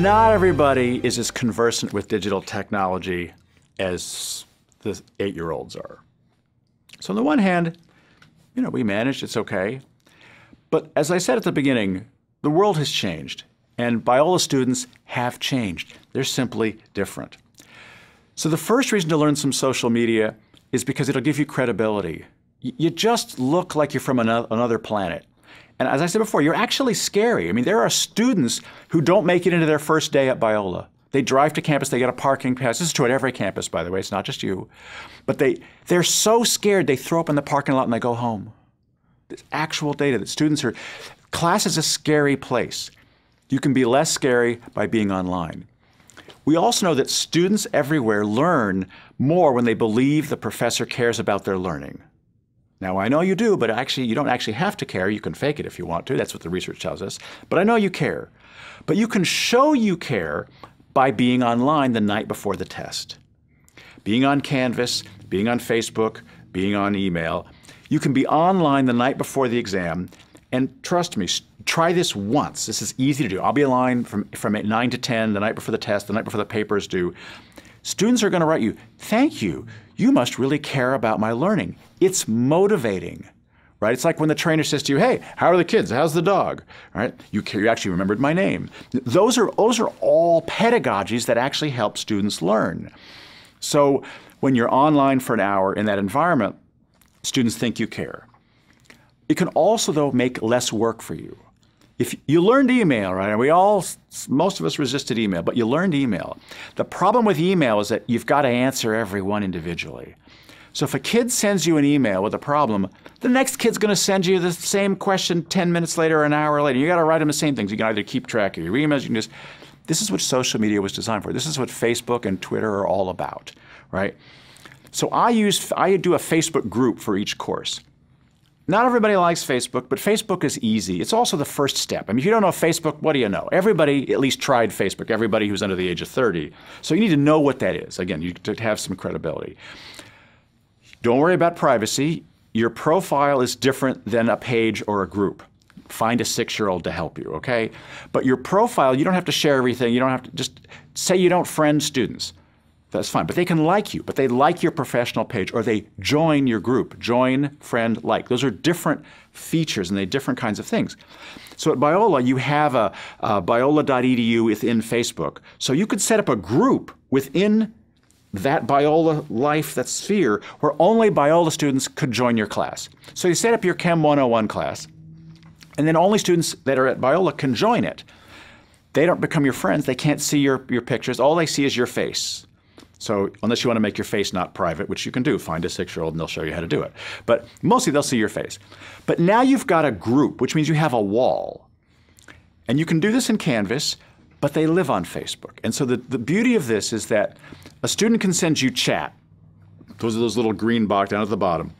Not everybody is as conversant with digital technology as the eight year olds are. So, on the one hand, you know, we managed, it's okay. But as I said at the beginning, the world has changed, and Biola students have changed. They're simply different. So, the first reason to learn some social media is because it'll give you credibility. You just look like you're from another planet. And as I said before, you're actually scary. I mean, there are students who don't make it into their first day at Biola. They drive to campus, they get a parking pass. This is true at every campus, by the way, it's not just you. But they, they're so scared they throw up in the parking lot and they go home. There's actual data that students are, class is a scary place. You can be less scary by being online. We also know that students everywhere learn more when they believe the professor cares about their learning. Now, I know you do, but actually, you don't actually have to care. You can fake it if you want to. That's what the research tells us. But I know you care. But you can show you care by being online the night before the test. Being on Canvas, being on Facebook, being on email. You can be online the night before the exam. And trust me, try this once. This is easy to do. I'll be online from, from 9 to 10 the night before the test, the night before the papers due. Students are going to write you, thank you you must really care about my learning. It's motivating, right? It's like when the trainer says to you, hey, how are the kids? How's the dog? Right? You, you actually remembered my name. Those are, those are all pedagogies that actually help students learn. So when you're online for an hour in that environment, students think you care. It can also, though, make less work for you if you learned email, right? And we all, most of us resisted email, but you learned email. The problem with email is that you've got to answer everyone individually. So if a kid sends you an email with a problem, the next kid's going to send you the same question 10 minutes later, or an hour later. You got to write them the same things. You can either keep track of your emails, you can just. This is what social media was designed for. This is what Facebook and Twitter are all about, right? So I use I do a Facebook group for each course. Not everybody likes Facebook, but Facebook is easy. It's also the first step. I mean, if you don't know Facebook, what do you know? Everybody at least tried Facebook, everybody who's under the age of 30. So you need to know what that is. Again, you to have some credibility. Don't worry about privacy. Your profile is different than a page or a group. Find a six-year-old to help you, okay? But your profile, you don't have to share everything. You don't have to just say you don't friend students. That's fine. But they can like you, but they like your professional page or they join your group, join, friend, like. Those are different features and they different kinds of things. So at Biola, you have a, a biola.edu within Facebook. So you could set up a group within that Biola life, that sphere, where only Biola students could join your class. So you set up your Chem 101 class, and then only students that are at Biola can join it. They don't become your friends. They can't see your, your pictures. All they see is your face. So unless you want to make your face not private, which you can do, find a six-year-old and they'll show you how to do it. But mostly they'll see your face. But now you've got a group, which means you have a wall. And you can do this in Canvas, but they live on Facebook. And so the, the beauty of this is that a student can send you chat. Those are those little green box down at the bottom.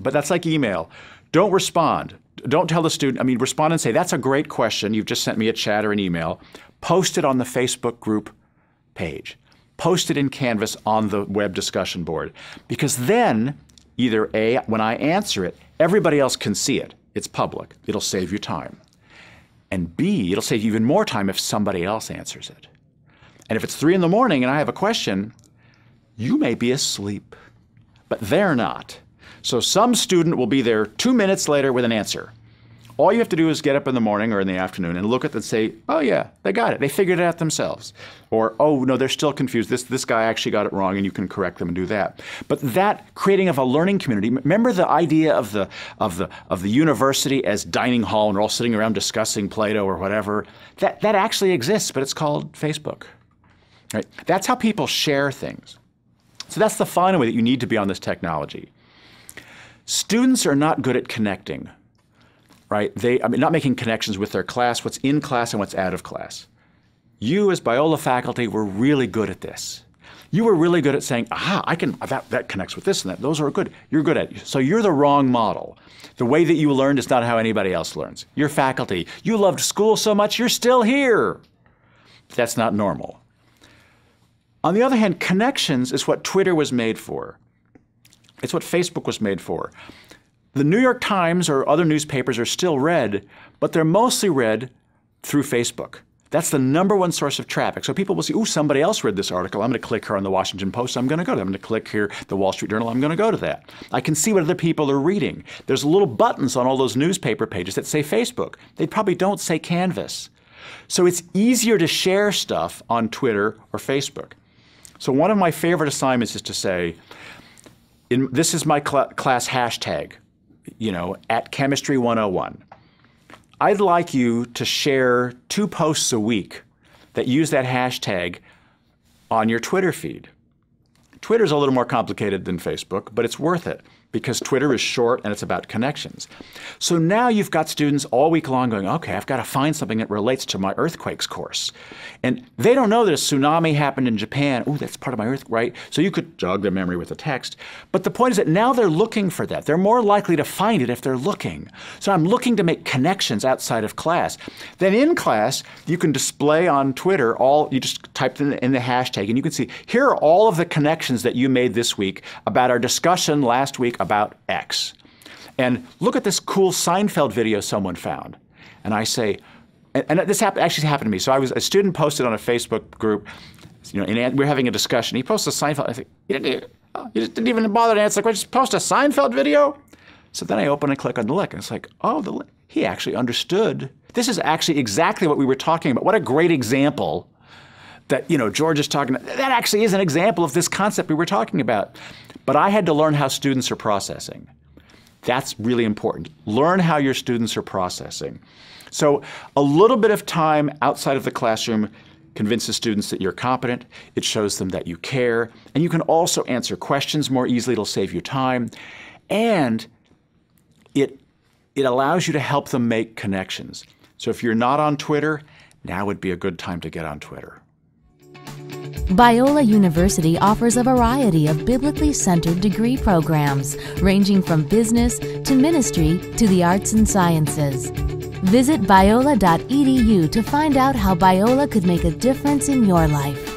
But that's like email. Don't respond. Don't tell the student, I mean, respond and say, that's a great question. You've just sent me a chat or an email. Post it on the Facebook group page post it in Canvas on the web discussion board. Because then, either A, when I answer it, everybody else can see it. It's public. It'll save you time. And B, it'll save you even more time if somebody else answers it. And if it's three in the morning and I have a question, you may be asleep, but they're not. So some student will be there two minutes later with an answer. All you have to do is get up in the morning or in the afternoon and look at it and say, oh, yeah, they got it. They figured it out themselves. Or, oh, no, they're still confused. This, this guy actually got it wrong, and you can correct them and do that. But that creating of a learning community, remember the idea of the, of the, of the university as dining hall and we're all sitting around discussing Plato or whatever? That, that actually exists, but it's called Facebook. Right? That's how people share things. So that's the final way that you need to be on this technology. Students are not good at connecting right? They, I mean, not making connections with their class, what's in class and what's out of class. You as Biola faculty were really good at this. You were really good at saying, aha, I can, that, that connects with this and that. Those are good. You're good at it. So you're the wrong model. The way that you learned is not how anybody else learns. Your faculty. You loved school so much, you're still here. that's not normal. On the other hand, connections is what Twitter was made for. It's what Facebook was made for. The New York Times or other newspapers are still read, but they're mostly read through Facebook. That's the number one source of traffic. So people will see, ooh, somebody else read this article. I'm going to click here on the Washington Post. I'm going to go to. That. I'm going to click here the Wall Street Journal. I'm going to go to that. I can see what other people are reading. There's little buttons on all those newspaper pages that say Facebook. They probably don't say Canvas. So it's easier to share stuff on Twitter or Facebook. So one of my favorite assignments is to say, in, this is my cl class hashtag you know, at Chemistry 101, I'd like you to share two posts a week that use that hashtag on your Twitter feed. Twitter's a little more complicated than Facebook, but it's worth it because Twitter is short and it's about connections. So now you've got students all week long going, okay, I've got to find something that relates to my earthquakes course. And they don't know that a tsunami happened in Japan. Oh, that's part of my earth, right? So you could jog their memory with a text. But the point is that now they're looking for that. They're more likely to find it if they're looking. So I'm looking to make connections outside of class. Then in class, you can display on Twitter all, you just type in the, in the hashtag and you can see, here are all of the connections that you made this week about our discussion last week about X. And look at this cool Seinfeld video someone found. And I say, and, and this hap actually happened to me. So I was a student posted on a Facebook group, you know, and we are having a discussion. He posted a Seinfeld. I think you didn't, oh, you just didn't even bother to answer the question. Just post a Seinfeld video. So then I open and click on the link, and it's like, oh, the he actually understood. This is actually exactly what we were talking about. What a great example that you know George is talking. That actually is an example of this concept we were talking about. But I had to learn how students are processing. That's really important. Learn how your students are processing. So a little bit of time outside of the classroom convinces students that you're competent. It shows them that you care. And you can also answer questions more easily. It'll save you time. And it, it allows you to help them make connections. So if you're not on Twitter, now would be a good time to get on Twitter. Biola University offers a variety of biblically centered degree programs, ranging from business to ministry to the arts and sciences. Visit biola.edu to find out how Biola could make a difference in your life.